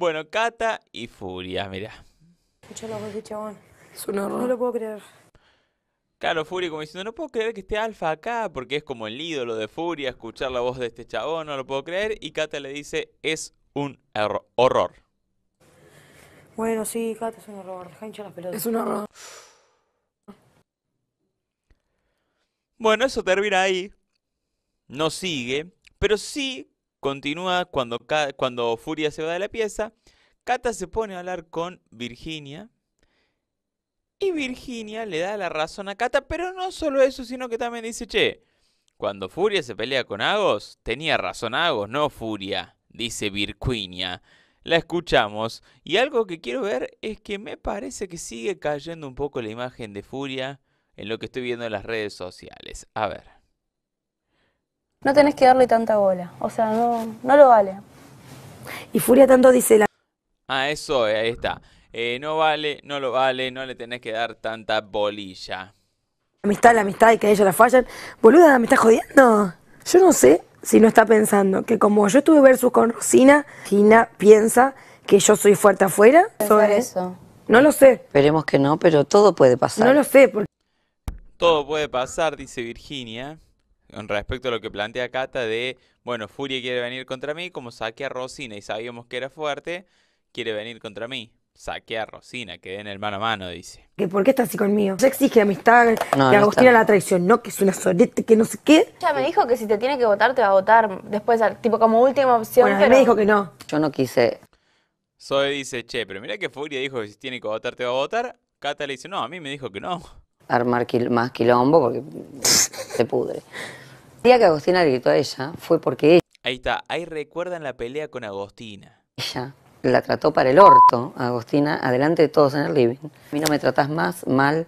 Bueno, Cata y Furia, mirá. Escucha la voz de chabón. Es un horror. No lo puedo creer. Claro, Furia como diciendo, no puedo creer que esté Alfa acá, porque es como el ídolo de Furia, escuchar la voz de este chabón, no lo puedo creer. Y Cata le dice, es un horror. Bueno, sí, Cata, es un horror. Deja las pelotas. Es un horror. Bueno, eso termina ahí. No sigue. Pero sí Continúa cuando, cuando Furia se va de la pieza. Cata se pone a hablar con Virginia. Y Virginia le da la razón a Kata, pero no solo eso, sino que también dice, che, cuando Furia se pelea con Agos, tenía razón Agos, no Furia, dice Virginia. La escuchamos y algo que quiero ver es que me parece que sigue cayendo un poco la imagen de Furia en lo que estoy viendo en las redes sociales. A ver. No tenés que darle tanta bola, o sea, no, no lo vale. Y Furia tanto dice la... Ah, eso, eh, ahí está. Eh, no vale, no lo vale, no le tenés que dar tanta bolilla. Amistad, la amistad y que a ella la fallan. Boluda, ¿me estás jodiendo? Yo no sé si no está pensando que como yo estuve versus con Rosina, Gina piensa que yo soy fuerte afuera. Sobre eso. No lo sé. Esperemos que no, pero todo puede pasar. No lo sé. Todo puede pasar, dice Virginia respecto a lo que plantea Cata de, bueno, Furia quiere venir contra mí, como saqué a Rosina y sabíamos que era fuerte, quiere venir contra mí. Saque a Rosina, que en el mano a mano, dice. ¿Que ¿Por qué está así conmigo? Se exige amistad, y que no la la traicionó, que es una sorete, que no sé qué. Ya me dijo que si te tiene que votar, te va a votar después, tipo como última opción. Bueno, me dijo que no. Yo no quise. Soy dice, che, pero mira que Furia dijo que si tiene que votar, te va a votar. Cata le dice, no, a mí me dijo que no. Armar más quilombo porque se pudre. El día que Agostina gritó a ella fue porque ella... Ahí está, ahí recuerdan la pelea con Agostina. Ella la trató para el orto, Agostina, adelante de todos en el living. A mí no me tratás más mal,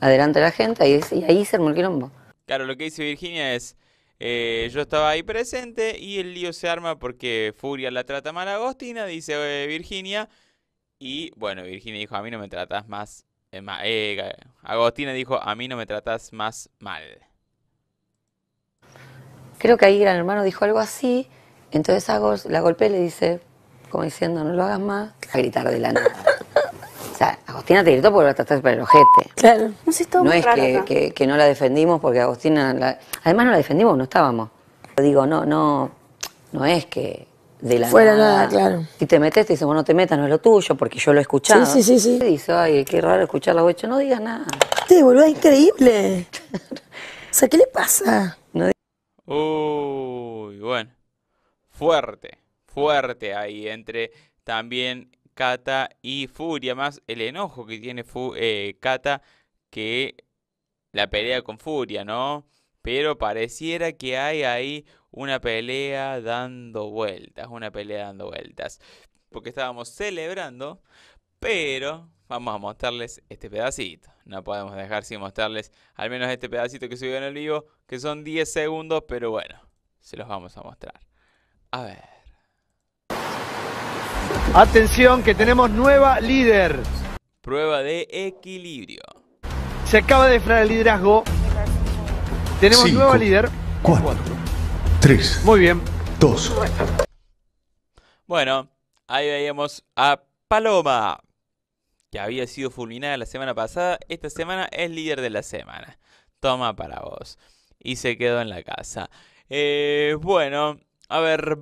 adelante de la gente, y, ahí se armó el quilombo. Claro, lo que dice Virginia es, eh, yo estaba ahí presente y el lío se arma porque Furia la trata mal a Agostina, dice eh, Virginia. Y bueno, Virginia dijo, a mí no me tratás más... Eh, eh Agostina dijo, a mí no me tratás más mal creo que ahí Gran Hermano dijo algo así, entonces la golpeé y le dice, como diciendo, no lo hagas más, a gritar de la nada. O sea, Agostina te gritó porque la trataste para el ojete. Claro. No, es que, no la defendimos porque Agostina... Además no la defendimos, no estábamos. Digo, no, no, no es que de la Fuera nada. claro. Si te metes, te dice, bueno, no te metas, no es lo tuyo, porque yo lo he escuchado. Sí, sí, sí. Y dice, ay, qué raro escuchar la bocha, no digas nada. Te sí, boludo, increíble. o sea, ¿qué le pasa? Uy, bueno. Fuerte, fuerte ahí entre también Kata y Furia. Más el enojo que tiene eh, Kata que la pelea con Furia, ¿no? Pero pareciera que hay ahí una pelea dando vueltas, una pelea dando vueltas. Porque estábamos celebrando, pero vamos a mostrarles este pedacito. No podemos dejar sin mostrarles al menos este pedacito que subió en el vivo, que son 10 segundos, pero bueno, se los vamos a mostrar. A ver. Atención que tenemos nueva líder. Prueba de equilibrio. Se acaba de frar el liderazgo. Tenemos nueva líder. Cuatro. Tres. Muy bien. Dos. Bueno, ahí veíamos a Paloma que había sido fulminada la semana pasada, esta semana es líder de la semana. Toma para vos. Y se quedó en la casa. Eh, bueno, a ver,